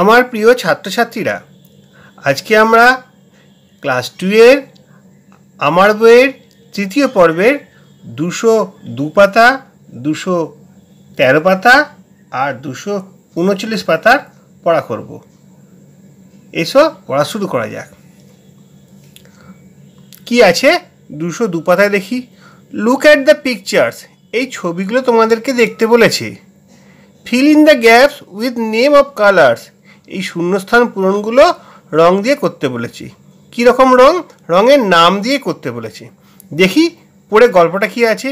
আমার প্রিয় ছাত্রছাত্রীরা আজকে আমরা ক্লাস টুয়ের আমার বইয়ের তৃতীয় পর্বের দুশো দু পাতা দুশো তেরো পাতা আর দুশো উনচল্লিশ পাতার পড়া করব এসো পড়া শুরু করা যাক কি আছে দুশো দু পাতায় দেখি লুক অ্যাট দ্য পিকচার্স এই ছবিগুলো তোমাদেরকে দেখতে বলেছে fill in the gaps with name of colours এই শূন্যস্থান পূরণগুলো রং দিয়ে করতে বলেছি রকম রং রঙের নাম দিয়ে করতে বলেছি দেখি পড়ে গল্পটা কি আছে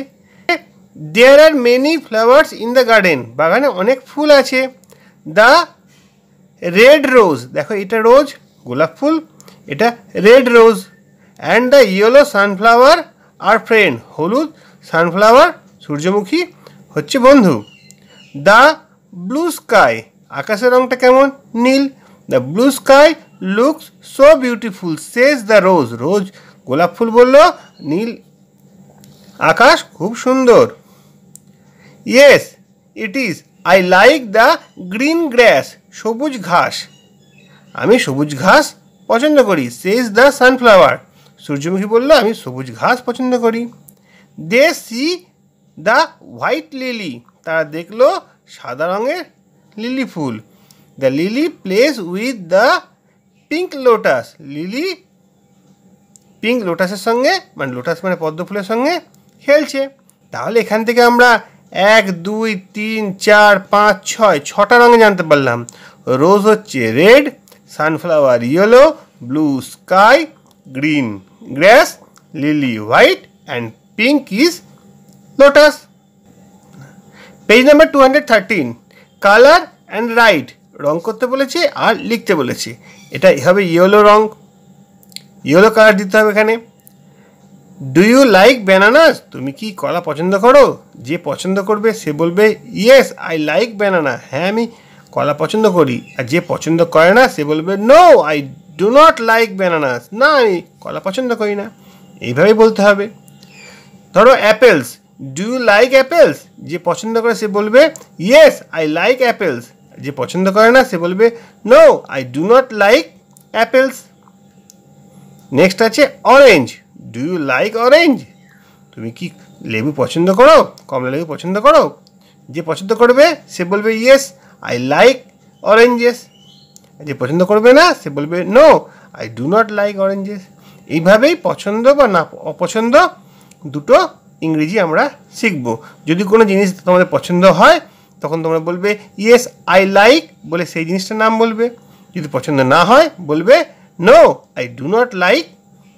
there are many flowers in the garden বাগানে অনেক ফুল আছে দ্য রেড রোজ দেখো এটা রোজ গোলাপ ফুল এটা red rose and the yellow sunflower আর ফ্রেন্ড হলুদ সানফ্লাওয়ার সূর্যমুখী হচ্ছে বন্ধু দ্য ব্লু স্কাই আকাশের রংটা কেমন নীল the blue sky looks so beautiful says the rose rose গোলাপ ফুল বলল নীল আকাশ খুব সুন্দর yes it is I like the green grass সবুজ ঘাস আমি সবুজ ঘাস পছন্দ করি সেজ দ্য সানফ্লাওয়ার সূর্যমুখী বলল আমি সবুজ ঘাস পছন্দ করি they see the white lily তারা দেখলো সাদা রঙের lily फूल the lily plays with the pink lotus lily pink লোটাসের সঙ্গে মানে লোটাস মানে পদ্ম ফুলের সঙ্গে খেলছে তাহলে এখান থেকে আমরা এক দুই তিন চার পাঁচ ছয় ছটা রঙে জানতে পারলাম রোজ হচ্ছে red sunflower yellow blue sky green grass lily white and pink is lotus page number two hundred thirteen colour and write রং করতে বলেছি আর লিখতে বলেছি এটা হবে ইয়েলো রং ইয়েলো কালার দিতে হবে এখানে ডু ইউ লাইক ব্যানানাস তুমি কি কলা পছন্দ করো যে পছন্দ করবে সে বলবে ইয়েস আই লাইক ব্যানানা হ্যাঁ আমি কলা পছন্দ করি আর যে পছন্দ করে না সে বলবে no I do not like bananas না আমি কলা পছন্দ করি না এইভাবেই বলতে হবে ধরো apples do you like apples যে পছন্দ করে সে বলবে ইয়েস আই লাইক অ্যাপেলস যে পছন্দ করে না সে বলবে no I do not like apples next আছে orange do you like orange তুমি কি লেবু পছন্দ করো কমলা লেবু পছন্দ করো যে পছন্দ করবে সে বলবে ইয়েস আই লাইক অরেঞ্জেস যে পছন্দ করবে না সে বলবে no I do not like oranges এইভাবেই পছন্দ বা না অপছন্দ দুটো ইংরেজি আমরা শিখব যদি কোনো জিনিস তোমাদের পছন্দ হয় তখন তোমরা বলবে ইয়েস আই লাইক বলে সেই জিনিসটার নাম বলবে যদি পছন্দ না হয় বলবে no I do not like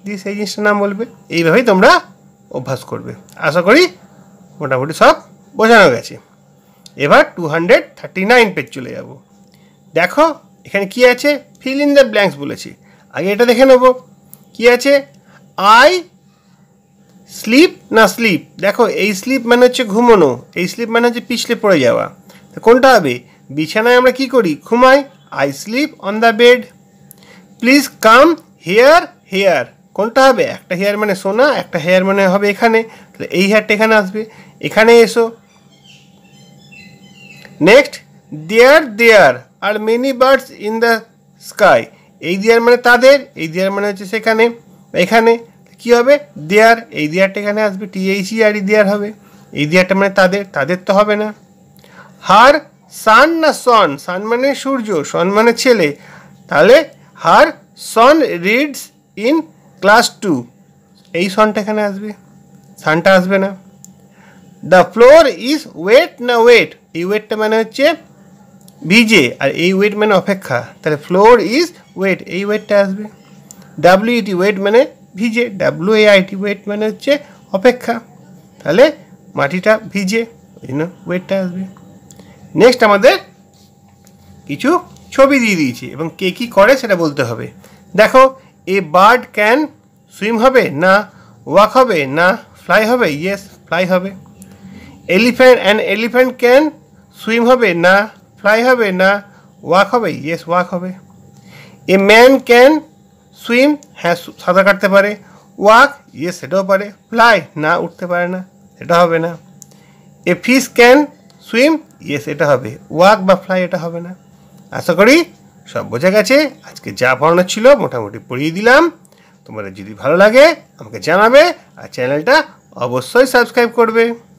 দিয়ে সেই জিনিসটার নাম বলবে এইভাবেই তোমরা অভ্যাস করবে আশা করি মোটামুটি সব বোঝানো গেছে এবার two hundred thirty nine page চলে যাব দেখো এখানে কি আছে ফিল ইন দ্য ব্ল্যাঙ্কস বলেছি আগে এটা দেখে নেব কি আছে আই স্লিপ না স্লিপ দেখো এই স্লিপ মানে হচ্ছে ঘুমানো এই স্লিপ মানে হচ্ছে পিছলে পড়ে যাওয়া তো কোনটা হবে বিছানায় আমরা কি করি ঘুমাই I sleep on the bed please come here here কোনটা হবে একটা হেয়ার মানে সোনা একটা হেয়ার মানে হবে এখানে তাহলে এই হেয়ারটা এখানে আসবে এখানে এসো next there there are many birds in the sky এই দেয়ার মানে তাদের এই দেয়ার মানে হচ্ছে সেখানে এখানে কি হবে দেয়ার এই দেয়ারটা এখানে আসবে টিএইসি আর ই দেয়ার হবে এই দেয়ারটা মানে তাদের তাদের তো হবে না হার সান না সন সান মানে সূর্য সন মানে ছেলে তাহলে her son reads in class two এই সনটা এখানে আসবে সানটা আসবে না দ্য ফ্লোর ইজ ওয়েট না ওয়েট এই ওয়েটটা মানে হচ্ছে ভিজে আর এই ওয়েট মানে অপেক্ষা তাহলে ফ্লোর ইজ ওয়েট এই ওয়েটটা আসবে ডাব্লিউটি ওয়েট e মানে ভিজে ডাব্লু এ ওয়েট মানে হচ্ছে অপেক্ষা তাহলে মাটিটা ভিজে ওই জন্য ওয়েটটা আসবে নেক্সট আমাদের কিছু ছবি দিয়ে দিয়েছি এবং কে কী করে সেটা বলতে হবে দেখো এ বার্ড ক্যান সুইম হবে না ওয়াক হবে না ফ্লাই হবে ইয়েস ফ্লাই হবে elephant and elephant can swim হবে না ফ্লাই হবে না ওয়াক হবে ইয়েস ওয়াক হবে এ ম্যান ক্যান সুইম হ্যাঁ সাঁতার কাটতে পারে ওয়াক ইয়ে সেটাও পারে ফ্লাই না উঠতে পারে না সেটা হবে না a fish can swim yes এটা হবে ওয়াক বা ফ্লাই এটা হবে না আশা করি সব বোঝা গেছে আজকে যা পড়ানো ছিল মোটামুটি পড়িয়ে দিলাম তোমাদের যদি ভালো লাগে আমাকে জানাবে আর চ্যানেলটা অবশ্যই সাবস্ক্রাইব করবে